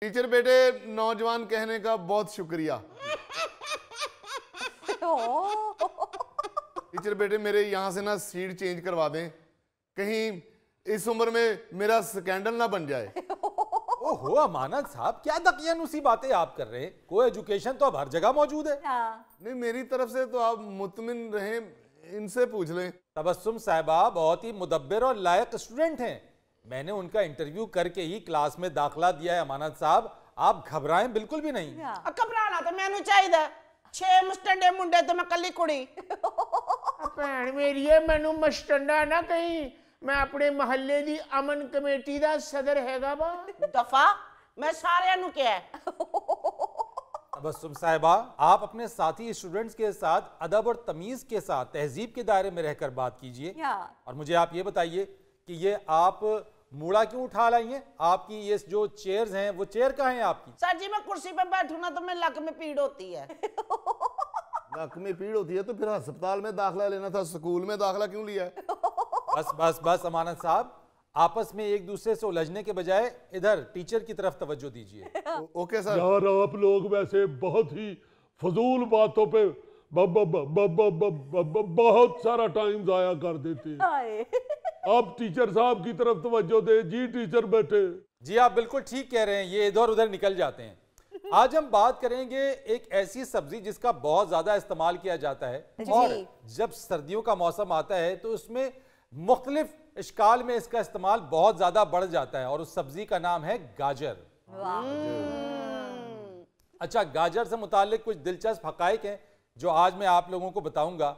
Teacher बेटे नौजवान कहने का बहुत शुक्रिया टीचर बेटे मेरे यहाँ से ना सीट चेंज करवा दें कहीं इस उम्र में मेरा स्कैंडल ना बन जाए ओहो अमानत साहब क्या उसी बातें आप कर रहे हैं कोई एजुकेशन तो अब हर जगह मौजूद है हाँ। नहीं मेरी तरफ से तो आप मुतमिन रहें इनसे पूछ लें तबस्सुम साहबा बहुत ही मुदब्बर और लायक स्टूडेंट हैं मैंने उनका इंटरव्यू करके ही क्लास में दाखला दिया है अमानत साहब आप घबराएं बिल्कुल भी नहीं घबराना तो, तो मैं चाहिए छे ਮਸਟੰਡੇ ਮੁੰਡੇ ਤੇ ਮੈਂ ਕੱਲੀ ਕੁੜੀ ਭੈਣ ਮੇਰੀ ਐ ਮੈਨੂੰ ਮਸਟੰਡਾ ਨਾ ਕਹੀਂ ਮੈਂ ਆਪਣੇ ਮਹੱਲੇ ਦੀ ਅਮਨ ਕਮੇਟੀ ਦਾ ਸਦਰ ਹੈਗਾ दफा मैं सारे क्या ਨੂੰ ਕਿਹਾ तबस्सुम साहिबा आप अपने साथी स्टूडेंट्स के साथ अदब और तमीज के साथ तहजीब के दायरे में रहकर बात कीजिए और मुझे आप ये बताइए कि ये आप मूड़ा क्यों उठा लाई है आपकी ये जो चेयर्स हैं वो चेयर कहाँ है आपकी सर जी मैं कुर्सी पे बैठू ना तो मैं लक में पीड़ होती है लक में पीड़ होती है तो फिर अस्पताल में दाखला लेना था स्कूल में दाखला क्यों लिया बस बस बस अमानत साहब आपस में एक दूसरे से उलझने के बजाय इधर टीचर की तरफ तवज्जो दीजिए ओके सर यार आप लोग वैसे बहुत ही फजूल बातों पे बब बब बब बब बब बब बहुत सारा टाइम जाया कर देते हैं आप टीचर साहब की तरफ तवज्जो दे जी टीचर बैठे जी आप बिल्कुल ठीक कह रहे हैं ये इधर उधर निकल जाते हैं आज हम बात करेंगे एक ऐसी सब्जी जिसका बहुत ज्यादा इस्तेमाल किया जाता है और जब सर्दियों का मौसम आता है तो उसमें मुख्तलिफ इश्काल में इसका इस्तेमाल बहुत ज्यादा बढ़ जाता है और उस सब्जी का नाम है गाजर अच्छा गाजर से मुतालिक कुछ दिलचस्प हक हैं जो आज मैं आप लोगों को बताऊंगा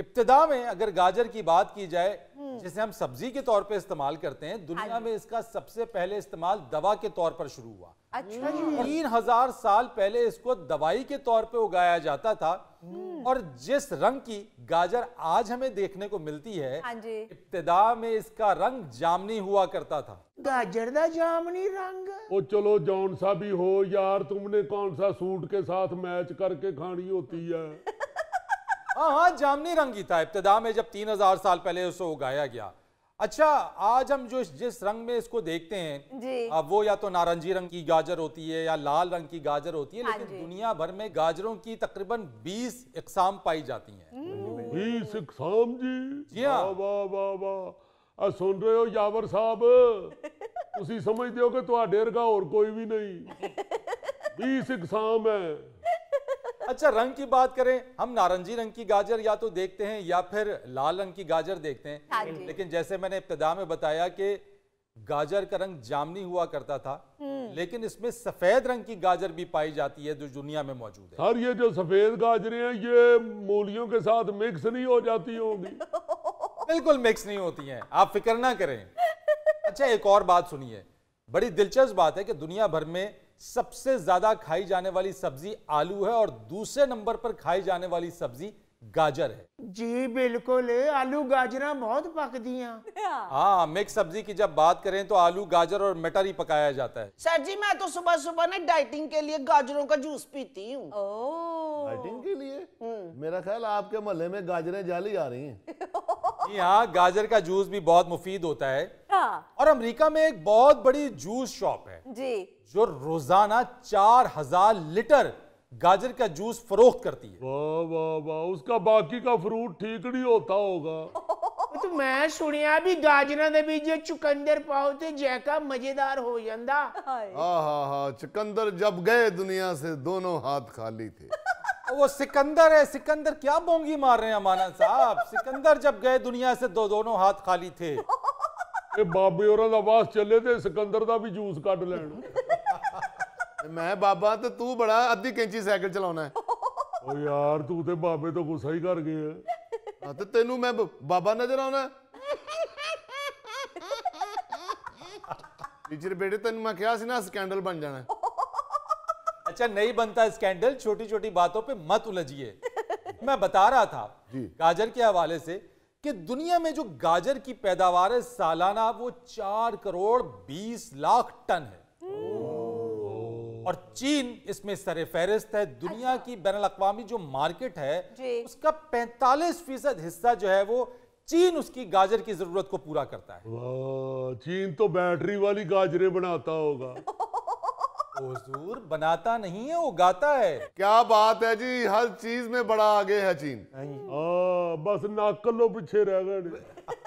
इब्तदा में अगर गाजर की बात की जाए जिसे हम सब्जी के तौर पर इस्तेमाल करते हैं दुनिया हाँ में इसका सबसे पहले इस्तेमाल दवा के तौर पर शुरू हुआ अच्छा तीन हजार साल पहले इसको दवाई के तौर पे उगाया जाता था हम्म। और जिस रंग की गाजर आज हमें देखने को मिलती है हाँ इब्तदा में इसका रंग जामनी हुआ करता था गाजर का जामनी रंग ओ चलो जौन सा भी हो यार तुमने कौन सा सूट के साथ मैच करके खानी होती है हाँ हाँ जामनी ही था इब्तदा में जब तीन हजार साल पहले उसको उगाया गया अच्छा आज हम जो जिस रंग में इसको देखते हैं अब वो या तो नारंगी रंग की गाजर होती है या लाल रंग की गाजर होती है हाँ लेकिन दुनिया भर में गाजरों की तकरीबन 20 इकसाम पाई जाती हैं। हम्म। बीस इकसाम जी हाँ। वाह सुन रहे हो यावर साहब ਤੁਸੀਂ ਸਮਝਦੇ ਹੋ ਕਿ ਤੁਹਾਡੇ ਵਰਗਾ और कोई भी नहीं 20 इकसाम है अच्छा रंग की बात करें हम नारंगी रंग की गाजर या तो देखते हैं या फिर लाल रंग की गाजर देखते हैं हाँ लेकिन जैसे मैंने इब्तदा में बताया कि गाजर का रंग जामनी हुआ करता था हम्म। लेकिन इसमें सफेद रंग की गाजर भी पाई जाती है जो दुनिया में मौजूद है सर ये जो सफेद गाजरें हैं ये मूलियों के साथ मिक्स नहीं हो जाती होंगी बिल्कुल मिक्स नहीं होती हैं आप फिक्र ना करें अच्छा एक और बात सुनिए बड़ी दिलचस्प बात है कि दुनिया भर में सबसे ज्यादा खाई जाने वाली सब्जी आलू है और दूसरे नंबर पर खाई जाने वाली सब्जी गाजर है जी बिल्कुल आलू गाजर बहुत पक दिया हाँ।, हाँ मिक्स सब्जी की जब बात करें तो आलू गाजर और मटर ही पकाया जाता है सर जी मैं तो सुबह सुबह ना डाइटिंग के लिए गाजरों का जूस पीती हूँ डाइटिंग के लिए हम्म। मेरा ख्याल आपके मोहल्ले में गाजरें जाली आ रही है यहाँ गाजर का जूस भी बहुत मुफीद होता है हाँ। और अमरीका में एक बहुत बड़ी जूस शॉप है जी जो रोजाना चार हजार लीटर गाजर का जूस फरोख्त करती है वाह वाह वाह उसका बाकी का फ्रूट ठीक नहीं होता होगा तो मैं सुनिया भी गाजरां ਦੇ चुकंदर पाओ तो जैका मजेदार हो जाता ਜਾਂਦਾ ਆਹਾ ਹਾ चुकंदर जब गए दुनिया से दोनों हाथ खाली थे वो सिकंदर है सिकंदर क्या बोंगी मार रहे हैं माना साहब सिकंदर जब गए दुनिया से दो दोनों हाथ खाली थे बाबे और आवाज चले थे तो सिकंदर का भी जूस ਕੱਢ लेना मैं बाबा तो तू बड़ा अद्धी कैंची ਸਾਈਕਲ चलाना है ओ यार तू तो बाबे तो गुस्सा ही कर ਗਿਆ ਆ ਤੇ ਤੈਨੂੰ ਮੈਂ ਬ- ਬਾਬਾ ਨਜ਼ਰ ਆਉਣਾ ਟੀਚਰ ਬੇਟੇ ਤੈਨੂੰ ਮੈਂ ਕਿਹਾ ਸੀ ਨਾ ਸਕੈਂਡਲ अच्छा नहीं बनता स्कैंडल छोटी छोटी बातों पे मत उलझिए मैं बता रहा था गाजर के हवाले से कि दुनिया में जो गाजर की पैदावार है सालाना वो चार करोड़ बीस लाख टन है और चीन इसमें सर फहरिस्त है दुनिया अच्छा। की बैन अवी जो मार्केट है उसका पैंतालीस फीसद हिस्सा जो है वो चीन उसकी गाजर की जरूरत को पूरा करता है चीन तो बैटरी वाली गाजरे बनाता होगा बनाता नहीं है उगाता है क्या बात है जी हर चीज में बड़ा आगे है चीन आ, हाँ, बस नाकलो पीछे रह गए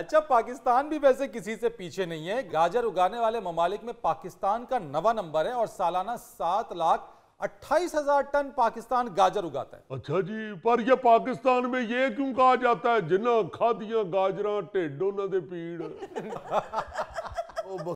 अच्छा पाकिस्तान भी वैसे किसी से पीछे नहीं है गाजर उगाने वाले ममालिक में पाकिस्तान का नवा नंबर है और सालाना सात लाख अट्ठाईस हजार टन पाकिस्तान गाजर उगाता है अच्छा जी पर ये पाकिस्तान में ये क्यों कहा जाता है जिन्हें खादिया गाजरा ढेडो न पीड़